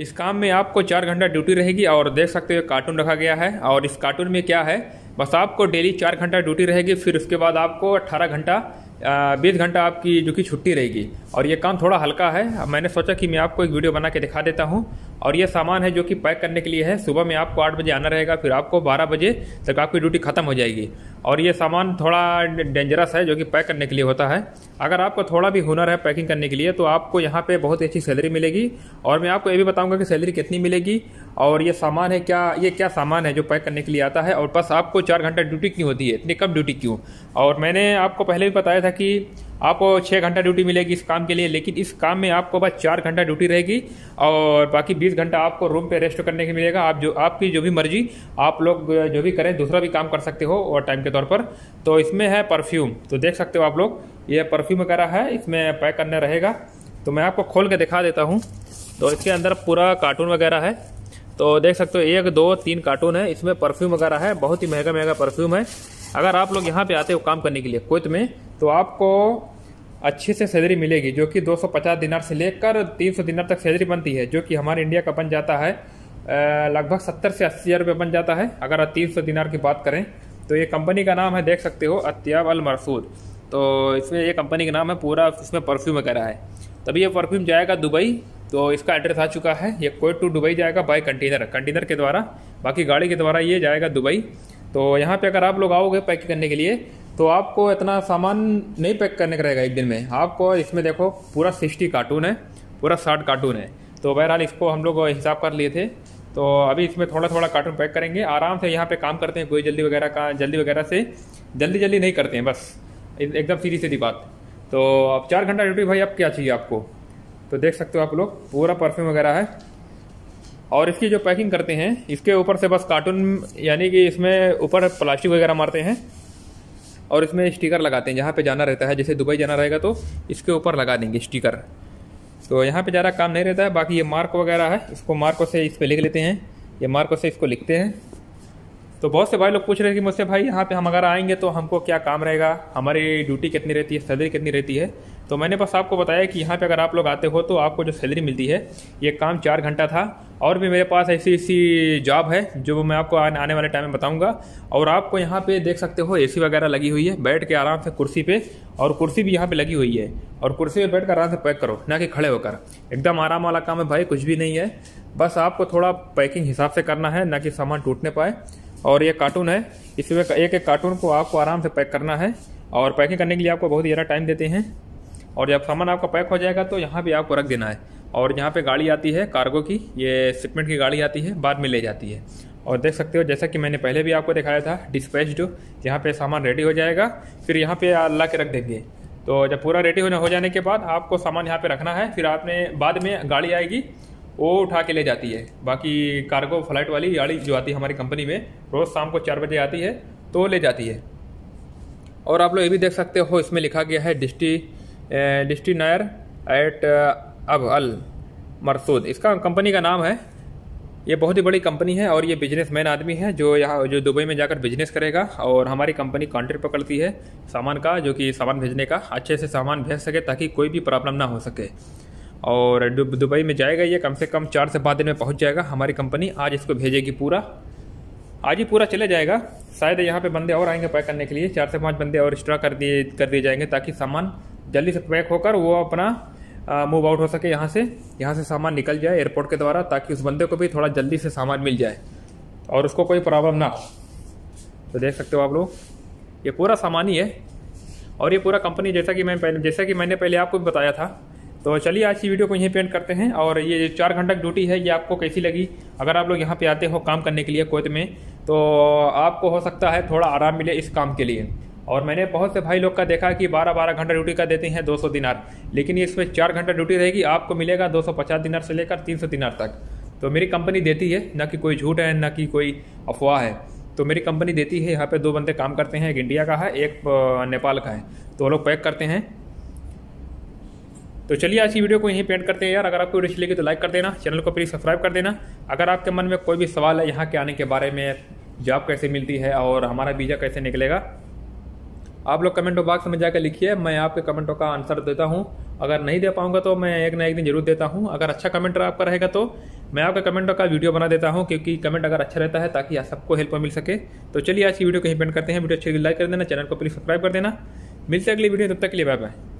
इस काम में आपको चार घंटा ड्यूटी रहेगी और देख सकते हो कार्टून रखा गया है और इस कार्टून में क्या है बस आपको डेली चार घंटा ड्यूटी रहेगी फिर उसके बाद आपको अट्ठारह घंटा बीस घंटा आपकी जो कि छुट्टी रहेगी और ये काम थोड़ा हल्का है मैंने सोचा कि मैं आपको एक वीडियो बना के दिखा देता हूँ और ये सामान है जो कि पैक करने के लिए है सुबह में आपको आठ बजे आना रहेगा फिर आपको बारह बजे तक आपकी ड्यूटी ख़त्म हो जाएगी और ये सामान थोड़ा डेंजरस है जो कि पैक करने के लिए होता है अगर आपको थोड़ा भी हुनर है पैकिंग करने के लिए तो आपको यहाँ पे बहुत अच्छी सैलरी मिलेगी और मैं आपको ये भी बताऊँगा कि सैलरी कितनी मिलेगी और ये सामान है क्या ये क्या सामान है जो पैक करने के लिए आता है और बस आपको चार घंटा ड्यूटी क्यों होती है इतनी कम ड्यूटी क्यों और मैंने आपको पहले भी बताया था कि आपको छः घंटा ड्यूटी मिलेगी इस काम के लिए लेकिन इस काम में आपको बस चार घंटा ड्यूटी रहेगी और बाकी बीस घंटा आपको रूम पे रेस्ट करने के मिलेगा आप जो आपकी जो भी मर्जी आप लोग जो भी करें दूसरा भी काम कर सकते हो और टाइम के तौर पर तो इसमें है परफ्यूम तो देख सकते हो आप लोग ये परफ्यूम वगैरह है इसमें पैक करने रहेगा तो मैं आपको खोल के दिखा देता हूँ तो इसके अंदर पूरा कार्टून वगैरह है तो देख सकते हो एक दो तीन कार्टून है इसमें परफ्यूम वगैरह है बहुत ही महंगा महंगा परफ्यूम है अगर आप लोग यहाँ पे आते हो काम करने के लिए कोयत में तो आपको अच्छे से सैलरी मिलेगी जो कि 250 दिनार से लेकर 300 दिनार तक सैलरी बनती है जो कि हमारे इंडिया का बन जाता है लगभग 70 से अस्सी हज़ार रुपये बन जाता है अगर आप तीन दिनार की बात करें तो ये कंपनी का नाम है देख सकते हो अत्याब अल मरसूद तो इसमें ये कंपनी का नाम है पूरा इसमें परफ्यूम वगैरह है तभी ये परफ्यूम जाएगा दुबई तो इसका एड्रेस आ चुका है ये कोयट टू दुबई जाएगा बाय कंटेनर कंटेनर के द्वारा बाकी गाड़ी के द्वारा ये जाएगा दुबई तो यहाँ पे अगर आप लोग आओगे पैक करने के लिए तो आपको इतना सामान नहीं पैक करने का रहेगा एक दिन में आपको इसमें देखो पूरा सिक्सटी कार्टून है पूरा साठ कार्टून है तो बहरहाल इसको हम लोग हिसाब कर लिए थे तो अभी इसमें थोड़ा थोड़ा कार्टून पैक करेंगे आराम से यहाँ पे काम करते हैं कोई जल्दी वगैरह का जल्दी वगैरह से जल्दी जल्दी नहीं करते हैं बस एकदम सीधी सीधी बात तो अब चार घंटा ड्यूटी भाई अब क्या चाहिए आपको तो देख सकते हो आप लोग पूरा परफ्यूम वगैरह है और इसकी जो पैकिंग करते हैं इसके ऊपर से बस कार्टून यानी कि इसमें ऊपर प्लास्टिक वगैरह मारते हैं और इसमें स्टिकर लगाते हैं जहाँ पे जाना रहता है जैसे दुबई जाना रहेगा तो इसके ऊपर लगा देंगे स्टिकर तो यहाँ पे ज़्यादा काम नहीं रहता है बाकी ये मार्क वगैरह है इसको मार्क से इस पर लिख लेते हैं ये मार्क से इसको लिखते हैं तो बहुत से भाई लोग पूछ रहे हैं कि मुझसे भाई यहाँ पर हम अगर आएंगे तो हमको क्या काम रहेगा हमारी ड्यूटी कितनी रहती है सैलरी कितनी रहती है तो मैंने बस आपको बताया कि यहाँ पे अगर आप लोग आते हो तो आपको जो सैलरी मिलती है ये काम चार घंटा था और भी मेरे पास ऐसी ऐसी जॉब है जो मैं आपको आने वाले टाइम में बताऊंगा और आपको यहाँ पे देख सकते हो एसी वगैरह लगी हुई है बैठ के आराम से कुर्सी पे और कुर्सी भी यहाँ पे लगी हुई है और कुर्सी पर बैठ कर आराम से पैक करो ना कि खड़े होकर एकदम आराम वाला काम है भाई कुछ भी नहीं है बस आपको थोड़ा पैकिंग हिसाब से करना है ना कि सामान टूटने पाए और ये कार्टून है इसमें एक एक कार्टून को आपको आराम से पैक करना है और पैकिंग करने के लिए आपको बहुत ही ज़्यादा टाइम देते हैं और जब सामान आपका पैक हो जाएगा तो यहाँ भी आपको रख देना है और यहाँ पे गाड़ी आती है कार्गो की ये शिपमेंट की गाड़ी आती है बाद में ले जाती है और देख सकते हो जैसा कि मैंने पहले भी आपको दिखाया था डिस्पैच यहाँ पर सामान रेडी हो जाएगा फिर यहाँ पर ला के रख देंगे तो जब पूरा रेडी हो जाने के बाद आपको सामान यहाँ पर रखना है फिर आपने बाद में गाड़ी आएगी वो उठा के ले जाती है बाकी कार्गो फ्लाइट वाली गाड़ी जो आती है हमारी कंपनी में रोज़ शाम को चार बजे आती है तो ले जाती है और आप लोग ये भी देख सकते हो इसमें लिखा गया है डिस्ट्री नायर एट अब अल मरसूद इसका कंपनी का नाम है ये बहुत ही बड़ी कंपनी है और ये बिजनेसमैन आदमी है जो यहाँ जो दुबई में जाकर बिजनेस करेगा और हमारी कंपनी कॉन्ट्रैक्ट पकड़ती है सामान का जो कि सामान भेजने का अच्छे से सामान भेज सके ताकि कोई भी प्रॉब्लम ना हो सके और दुबई में जाएगा ये कम से कम चार से पाँच दिन में पहुँच जाएगा हमारी कंपनी आज इसको भेजेगी पूरा आज ही पूरा चले जाएगा शायद यहाँ पे बंदे और आएंगे पैक करने के लिए चार से पाँच बंदे और एक्स्ट्रा कर दिए कर दिए जाएंगे ताकि सामान जल्दी से पैक होकर वो अपना मूव आउट हो सके यहाँ से यहाँ से सामान निकल जाए एयरपोर्ट के द्वारा ताकि उस बंदे को भी थोड़ा जल्दी से सामान मिल जाए और उसको कोई प्रॉब्लम ना हो तो देख सकते हो आप लोग ये पूरा सामान ही है और ये पूरा कंपनी जैसा कि मैं पहले जैसा कि मैंने पहले आपको भी बताया था तो चलिए आज की वीडियो को यहीं पेंट करते हैं और ये चार घंटा की ड्यूटी है ये आपको कैसी लगी अगर आप लोग यहाँ पे आते हो काम करने के लिए कोयत तो में तो आपको हो सकता है थोड़ा आराम मिले इस काम के लिए और मैंने बहुत से भाई लोग का देखा कि 12-12 घंटा ड्यूटी का देते हैं 200 दिनार लेकिन इसमें चार घंटा ड्यूटी रहेगी आपको मिलेगा 250 दिनार से लेकर 300 दिनार तक तो मेरी कंपनी देती है ना कि कोई झूठ है ना कि कोई अफवाह है तो मेरी कंपनी देती है यहाँ पर दो बंदे काम करते हैं एक इंडिया का है एक नेपाल का है तो वो लोग पैक करते हैं तो चलिए आज की वीडियो को यहीं पेंट करते हैं यार अगर आपको वीडियो अच्छी लगी तो लाइक कर देना चैनल को प्लीज़ सब्सक्राइब कर देना अगर आपके मन में कोई भी सवाल है यहाँ के आने के बारे में जॉब कैसे मिलती है और हमारा वीज़ा कैसे निकलेगा आप लोग कमेंट बॉक्स में जाकर लिखिए मैं आपके कमेंटों का आंसर देता हूँ अगर नहीं दे पाऊंगा तो मैं एक ना एक दिन जरूर देता हूँ अगर अच्छा कमेंट आपका रहेगा तो मैं आपके कमेंटों का वीडियो बना देता हूँ क्योंकि कमेंट अगर अच्छा रहता है ताकि आप सबको हेल्प मिल सके तो चलिए आज की वीडियो को ही पेंट करते हैं वीडियो अच्छी लाइक तो कर देना चैनल को प्लीज़ सब्सक्राइब कर देना मिलते अगली वीडियो तब तक के लिए बाय बाय